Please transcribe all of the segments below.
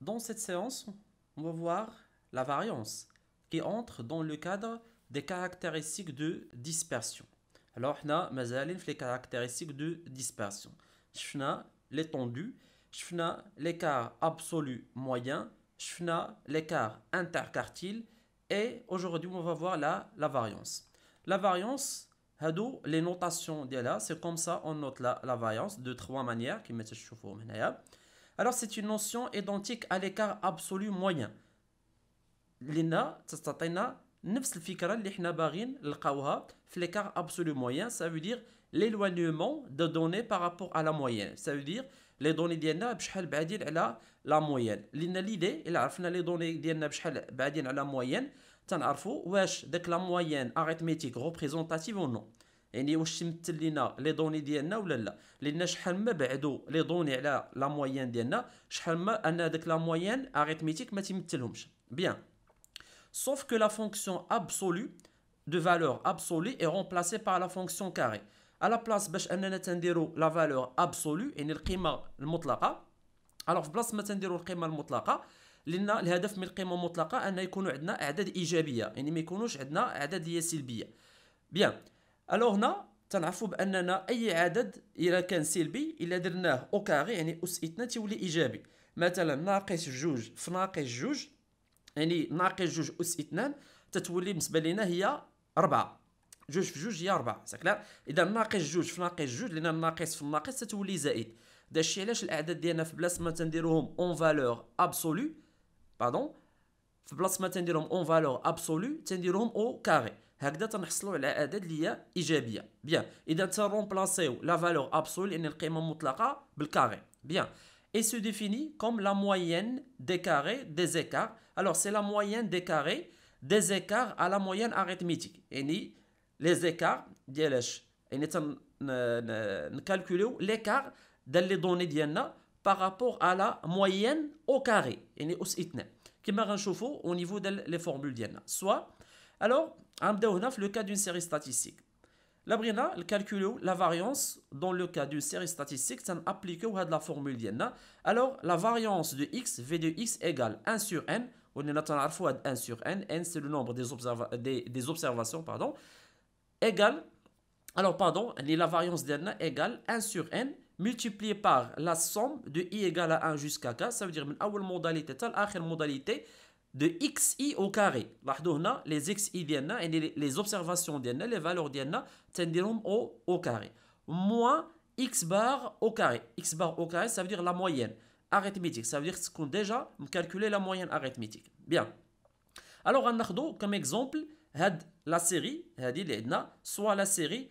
Dans cette séance, on va voir la variance qui entre dans le cadre des caractéristiques de dispersion. Alors, on a les caractéristiques de dispersion. On l'étendue, on l'écart absolu moyen, on l'écart interquartile et aujourd'hui, on va voir la, variance. La variance, les notations c'est comme ça on note la, variance de trois manières qui mettent le alors c'est une notion identique à l'écart absolu moyen. l'écart absolu moyen ça veut dire l'éloignement de données par rapport à la moyenne ça veut dire les données sont بشحال بعيدين à la moyenne l'idée, il que les données sont بشحال بعيدين à la moyenne C'est واش si la moyenne arithmétique représentative ou non يعني واش تمثل لينا لي دوني ديالنا ولا لا لان شحال ما بعدوا لي دوني على لا مويان ديالنا شحال ما ان هذاك لا مويان اريتميتيك ما تمثلهمش بيان سوف كو لا فونكسيون ابسولو دو فالور absolue اي رومبلاسي بار لا فونكسيون كاري à la place باش اننا تنديرو لا فالور ابسولو يعني القيمه المطلقه الوغ في ما تنديرو القيمه المطلقه لان الهدف من القيمه المطلقه ان يكونوا عندنا اعداد ايجابيه يعني ما يكونوش عندنا اعداد هي سلبيه بيان الوغ هنا تنعرفوا باننا اي عدد الا كان سلبي الا درناه او كاري يعني اس اثنان تيولي ايجابي مثلا ناقص جوج في ناقص جوج يعني ناقص جوج اس اثنان تتولي بالنسبه لينا هي ربعة جوج في جوج هي ربعة سكلار اذا ناقص جوج في ناقص جوج لان الناقص في الناقص تتولي زائد داكشي علاش الاعداد ديالنا في بلاصه ما تنديروهم اون فالور ابسولو باردون في بلاصه ما تنديروهم اون فالور ابسولو تنديروهم او كاري هكذا تنحصلوا على اعداد اللي هي ايجابيه بيان اذا تنرومبلاسيو لا فالور ابسول لان القيمه المطلقه بالكاري Bien, et se définit comme la moyenne des carrés des écarts. Alors, c'est la moyenne des carrés des écarts à la moyenne arithmétique. Et les écarts, nous calculons l'écart dans les données d'Yanna par rapport à la moyenne au carré. Et nous au niveau des formules d'Yanna. Soit, alors, on le cas d'une série statistique. Labrina, elle calcule la variance, dans le cas d'une série statistique, ça applique à la formule Alors, la variance de x, v de x égale 1 sur n, on est à 1 sur n, n c'est le nombre des, des, observations, pardon, égale, alors pardon, la variance d'IN égale 1 sur n multiplié par la somme de i égale à 1 jusqu'à k, ça veut dire, la modalité, la modalité, de xi au carré. les xi et les observations les valeurs ديالنا تنديرهم au au carré moins x bar au carré. x bar au carré ça veut dire la moyenne arithmétique, ça veut dire qu'on déjà calculé la moyenne arithmétique. Bien. Alors on a comme exemple la série, soit la série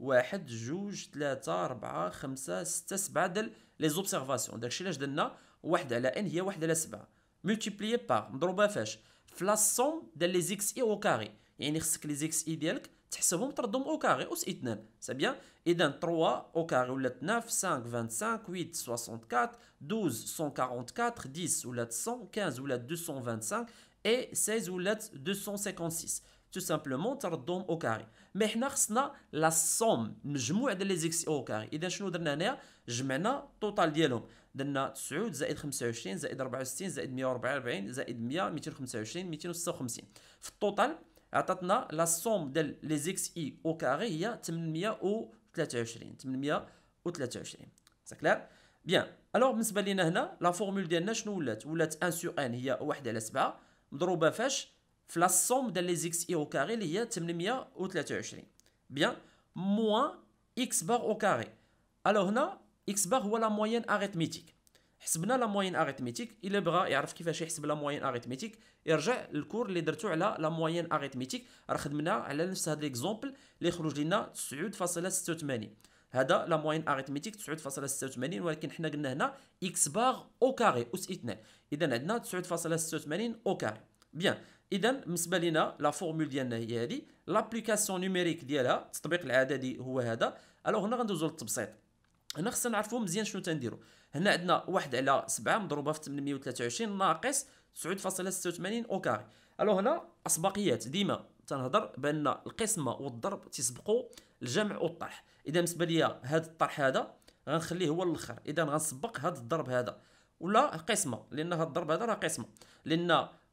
واحد جوج ثلاثة ربعة خمسة ستة سبعة ديال لي زوبسيرفاسيون داكشي علاش درنا واحد على ان هي واحد على سبعة ملتيبليي باغ مضروبة فاش في لاسوم ديال لي زيكس اي او كاري يعني خصك لي زيكس اي ديالك تحسبهم تردهم او كاري اوس اثنان سي بيان اذا 3 او كاري ولات 9 5 25 8 64 12 144 10 ولات 100 15 ولات 225 اي 16 ولات 256 تو سامبلومون تردهم او كاري مي حنا خصنا لا سوم مجموع ديال لي زيكس او كاري اذا شنو درنا هنايا جمعنا التوتال ديالهم درنا 9 زائد 25 زائد 64 زائد 144 زائد 100 225 256 في التوتال عطاتنا لا سوم ديال لي زيكس اي او كاري هي 823 823 سا كلير بيان الوغ بالنسبه لينا هنا لا فورمول ديالنا شنو ولات ولات 1 سو ان هي 1 على 7 مضروبه فاش في لا سوم ديال لي زيكس اي او كاري اللي هي 823 بيان موان اكس بار او كاري الو هنا اكس بار هو لا موين اريتميتيك حسبنا لا موين اريتميتيك الا بغى يعرف كيفاش يحسب لا موين اريتميتيك يرجع للكور اللي درتو على لا موين اريتميتيك راه خدمنا على نفس هذا ليكزومبل اللي خرج لنا 9.86 هذا لا موين اريتميتيك 9.86 ولكن حنا قلنا هنا اكس بار او كاري اس اثنان اذا عندنا 9.86 او كاري بيان اذا بالنسبه لنا لا فورمول ديالنا هي هذه لابليكاسيون نيميريك ديالها التطبيق العددي هو هذا الوغ هنا غندوزو للتبسيط هنا خصنا نعرفو مزيان شنو تنديرو هنا عندنا واحد على سبعة مضروبه في 823 ناقص 9.86 او كاري الوغ هنا اسباقيات ديما تنهضر بان القسمه والضرب تسبقوا الجمع والطرح اذا بالنسبه ليا هذا الطرح هذا غنخليه هو الاخر اذا غنسبق هذا الضرب هذا ولا قسمه لان هذا الضرب هذا راه قسمه لان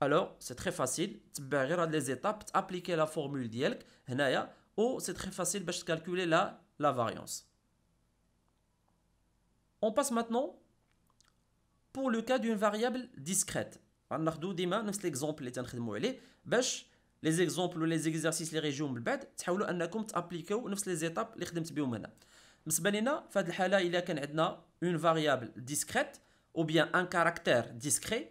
Alors, c'est très facile. Tu as les étapes, appliquer la formule ou c'est très facile de calculer la, la variance. On passe maintenant pour le cas d'une variable discrète. On a dit l'exemple est un les exemples ou les exercices, les régions, les bêtes, tu as compte appliquer les étapes les régions de Biomana. Mais ce cas, il y a une variable discrète ou bien un caractère discret.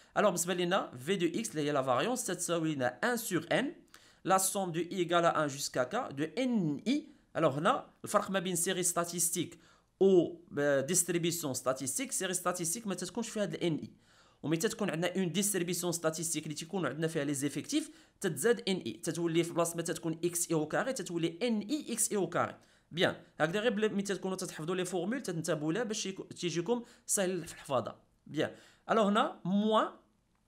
Alors, nous avons V de x, la variance, cette 1 sur n. La somme de i égale à 1 jusqu'à k, de ni. Alors, on le une série statistique ou ben, distribution statistique, série statistique, ni. une distribution statistique, nous, fait les effectifs, ni. les x et au carré, les ni x et au carré. Bien, alors formules,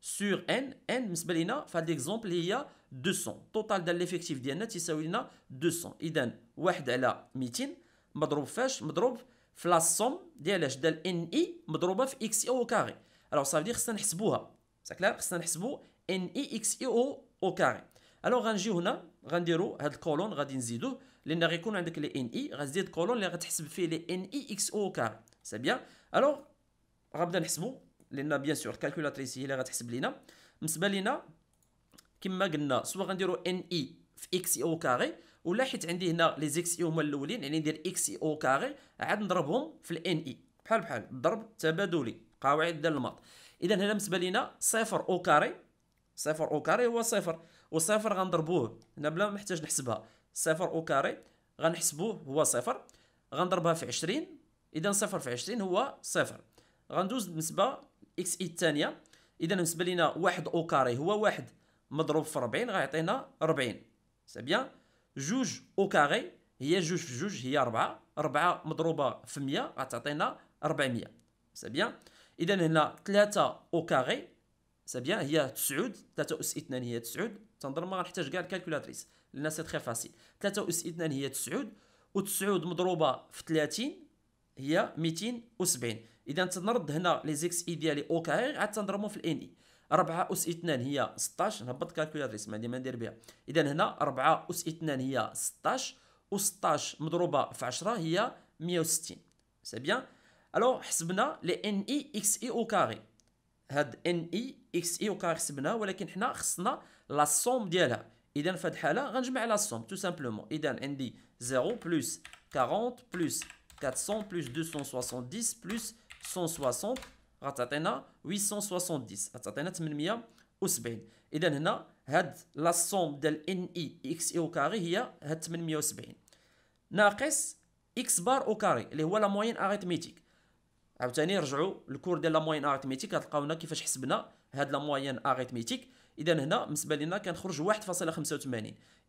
سور ان ان بالنسبه لينا في هذا ليكزومبل هي 200 التوتال ديال ليفيكتيف ديالنا تيساوي لنا 200 اذا واحد على 200 مضروب فاش مضروب في لا سوم ديال اش ديال ان اي e مضروبه في اكس اي او كاري الوغ صافي خصنا نحسبوها سا كلير خصنا نحسبو ان اي اكس اي او او كاري الوغ غنجيو هنا غنديرو هاد الكولون غادي نزيدوه لان غيكون عندك لي ان اي غتزيد كولون اللي غتحسب فيه لي ان اي اكس او كاري سي بيان الوغ غنبدا نحسبو لان بيان سور الكالكولاتريس هي اللي غتحسب لينا بالنسبه لينا كما قلنا سوا غنديرو ان اي e في اكس او e كاري ولا حيت عندي هنا لي زيكس اي e هما الاولين يعني ندير اكس او كاري عاد نضربهم في الان اي بحال بحال ضرب تبادلي قواعد ديال الماط اذا هنا بالنسبه لينا صفر او كاري صفر او كاري هو صفر وصفر غنضربوه هنا بلا ما نحتاج نحسبها صفر او كاري غنحسبوه هو صفر غنضربها في 20 اذا صفر في 20 هو صفر غندوز بالنسبه اكس اي e الثانيه اذا بالنسبه لنا واحد او كاري هو واحد مضروب في 40 غيعطينا 40 سي بيان جوج او كاري هي جوج في جوج هي 4 4 مضروبه في 100 غتعطينا 400 سي بيان اذا هنا 3 او كاري سي بيان هي 9 3 اس 2 هي 9 تنظر ما غنحتاج كاع الكالكولاتريس لان سي تري فاسيل 3 اس 2 هي 9 و9 مضروبه في 30 هي 270 اذا تنرد هنا لي زيكس اي ديالي او كاري عاد تنضربهم في الان اي 4 اس 2 هي 16 نهبط كالكولاتريس ما عندي ما ندير بها اذا هنا 4 اس 2 هي 16 و 16 مضروبه في 10 هي 160 سي بيان الو حسبنا لي ان اي اكس اي او كاري هاد ان اي اكس اي او كاري حسبنا ولكن حنا خصنا لا سوم ديالها اذا في هاد الحاله غنجمع لا سوم تو سامبلومون اذا عندي 0 بلس 40 بلس 400 plus 270 plus 160. Rataténa, 870. Et Donc, la somme de l'NIX est au carré, il a X bar au carré. est la moyenne arithmétique Vous avez le cours de la moyenne arithmétique Vous avez la moyenne arithmétique اذا هنا بالنسبه لنا كنخرج 1.85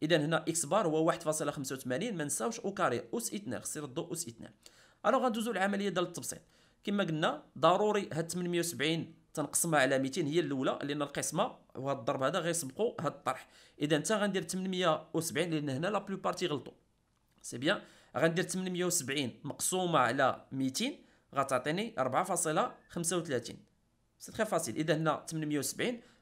اذا هنا اكس بار هو 1.85 ما نساوش او كاري اوس إثنان خصني نردو اوس إثنان الوغ غندوزو لعملية ديال التبسيط كما قلنا ضروري هاد 870 تنقسمها على 200 هي الاولى لان القسمه وهاد الضرب هذا غيسبقوا هاد الطرح اذا انت غندير 870 لان هنا لا بلو بارتي غلطوا سي بيان غندير 870 مقسومه على 200 غتعطيني 4.35 سي تري فاسيل اذا هنا 870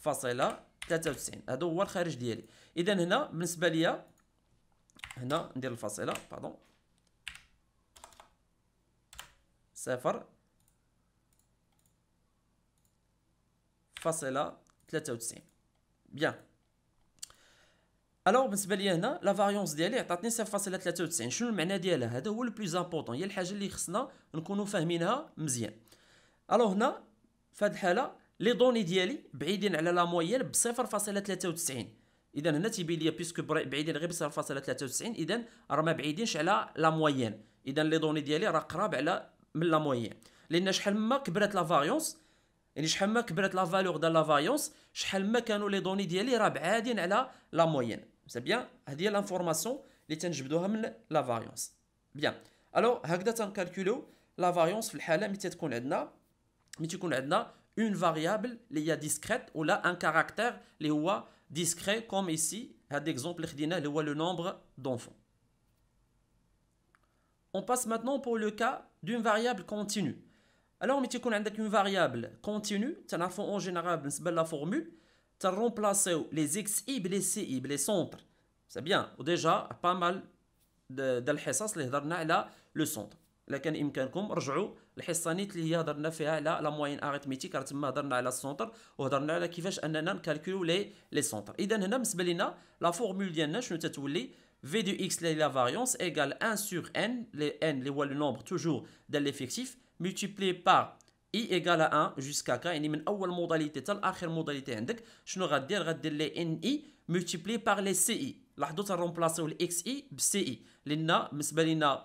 فاصلة 93 هذا هو الخارج ديالي اذا هنا بالنسبه ليا هنا ندير الفاصله باردون صفر فاصله 93 بيان الوغ بالنسبه ليا هنا لا فاريونس ديالي عطاتني 0.93 شنو المعنى ديالها هذا هو لو بلوز امبورطون هي الحاجه اللي خصنا نكونوا فاهمينها مزيان الوغ هنا في هذه الحاله لي دوني ديالي بعيدين على لا مويان ب 0.93 اذا هنا تيبين لي بيسكو بعيدين غير ب 0.93 اذا راه ما بعيدينش على لا مويان اذا لي دوني ديالي راه قراب على من لا مويان لان شحال ما كبرت لا فاريونس يعني شحال ما كبرت لا فالور ديال لا فاريونس شحال ما كانوا لي دوني ديالي راه بعادين على لا مويان سي بيان هذه هي لانفورماسيون اللي تنجبدوها من لا فاريونس بيان الو هكذا تنكالكولو لا فاريونس في الحاله ملي تكون عندنا ملي تيكون عندنا une variable les a discrète ou là un caractère les a discret comme ici par exemple le nombre d'enfants. On passe maintenant pour le cas d'une variable continue. Alors, mais tu une variable continue, en général c'est la formule, remplacer les x xi les ci les centres. C'est bien, déjà pas mal de, de les le centre. الا كان امكانكم رجعوا الحصه نيت اللي هي هضرنا فيها على لا موين اريتميتيك راه تما هضرنا على السونتر وهضرنا على كيفاش اننا نكالكولو لي لي سونتر اذا هنا بالنسبه لنا لا فورمول ديالنا شنو تتولي v de x la variance égale 1 sur n, les ان les le nombre toujours dans l'effectif, multiplié par i égale à 1 جوسكا كا يعني من اول موداليتي حتى لاخر موداليتي عندك شنو غدير غدير لي ان اي multiplié par لي سي اي لاحظوا تنرومبلاسيو الاكس اي بسي اي لان بالنسبه لنا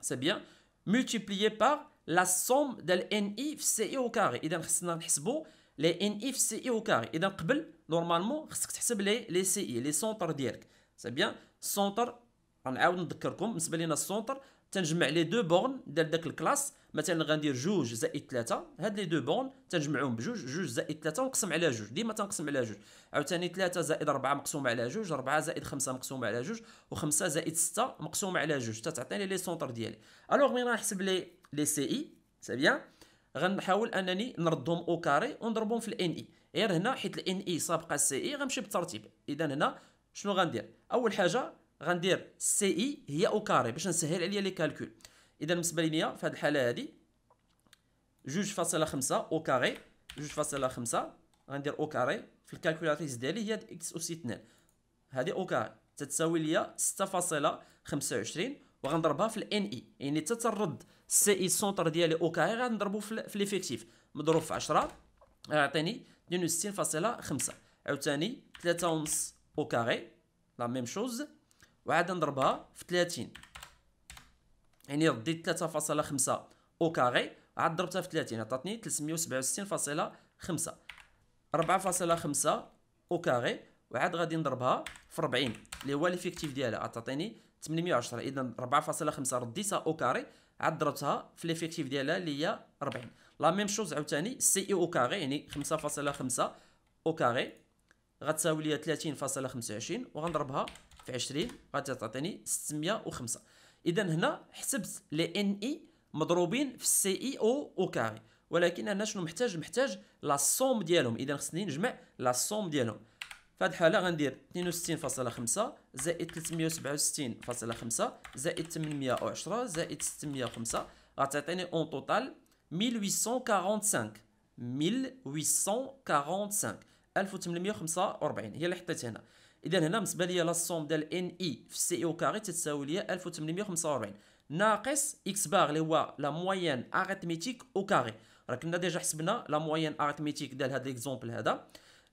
c'est bien, multiplié par la somme de NFCI au carré. Et donc, c'est un les NFCI au carré. Et donc, normalement, c'est les, les CI, les centres directs. C'est bien, centre, on a un centre, on a un centre, on a les deux bornes de la classe. مثلا غندير جوج زائد ثلاثة هاد لي دو بون تنجمعهم بجوج جوج زائد ثلاثة ونقسم على جوج ديما تنقسم على جوج عاوتاني ثلاثة زائد أربعة مقسومة على جوج أربعة زائد خمسة مقسومة على جوج وخمسة زائد ستة مقسومة على جوج تتعطيني لي سونتر ديالي ألوغ مين غنحسب لي لي سي إي سي بيان غنحاول انني نردهم او كاري ونضربهم في الان اي e. غير هنا حيت الان اي e سابقه السي اي غنمشي بالترتيب اذا هنا شنو غندير اول حاجه غندير سي اي هي او كاري باش نسهل عليا لي كالكول اذا بالنسبه ليا في هذه الحاله هذه جوج فاصلة خمسة او كاري جوج فاصلة خمسة غندير او كاري في الكالكولاتريس ديالي هي اكس اوس اثنان هذه او كاري تتساوي ليا ستة فاصلة خمسة وعشرين وغنضربها في الان اي e. يعني ترد سي اي سونتر ديالي او كاري غنضربو في ليفيكتيف مضروب في 10 غيعطيني 62.5 عاوتاني ونص او كاري لا ميم شوز وعاد نضربها في 30 يعني رديت 3.5 او كاري عاد ضربتها في 30 عطاتني 367.5 4.5 او كاري وعاد غادي نضربها في 40 اللي هو ليفيكتيف ديالها عطاتني 810 اذا 4.5 رديتها او كاري عاد ضربتها في ليفيكتيف ديالها اللي هي 40 لا ميم شوز عاوتاني سي اي او كاري يعني 5.5 او كاري غتساوي ليا 30.25 وغنضربها في 20 غتعطيني 605 اذا هنا حسبت لي ان اي مضروبين في السي اي او او كاري ولكن انا شنو محتاج محتاج لا سوم ديالهم اذا خصني نجمع لا سوم ديالهم فهاد الحاله غندير 62.5 زائد 367.5 زائد 810 زائد 605 غتعطيني اون توتال 1845 1845 1845 هي اللي حطيت هنا اذا هنا بالنسبه ليا لا سوم ديال ان اي e في سي او e كاري تتساوي ليا 1845 ناقص اكس باغ اللي هو لا موين اريتميتيك او كاري راه كنا ديجا حسبنا لا موين اريتميتيك ديال هذا ليكزومبل هذا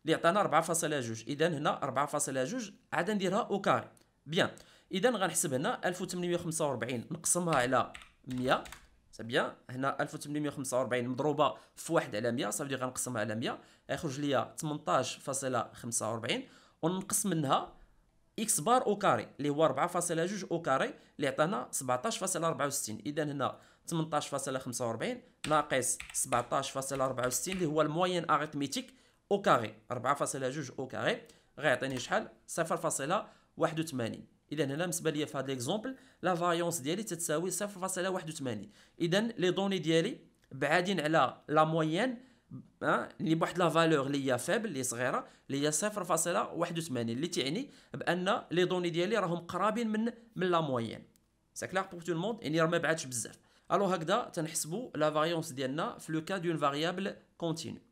اللي عطانا 4.2 اذا هنا 4.2 عاد نديرها او كاري بيان اذا غنحسب هنا 1845 نقسمها على 100 سي بيان هنا 1845 مضروبه في 1 على 100 صافي غنقسمها على 100 يخرج ليا 18.45 وننقص منها اكس بار او كاري اللي هو 4.2 او كاري اللي عطانا 17.64 اذا هنا 18.45 ناقص 17.64 اللي هو الموين اريتميتيك او كاري 4.2 او كاري غيعطيني شحال 0.81 اذا هنا بالنسبه ليا في هذا ليكزومبل لا فاريونس ديالي تتساوي 0.81 اذا لي دوني ديالي بعادين على لا موين اللي بواحد لا فالور اللي هي فابل اللي صغيره اللي هي 0.81 اللي تعني بان لي دوني ديالي راهم قرابين من من لا موين سي كلار بور تو الموند يعني راه ما بعدش بزاف الو هكذا تنحسبوا لا فاريونس ديالنا في لو كا دون فاريابل كونتينيو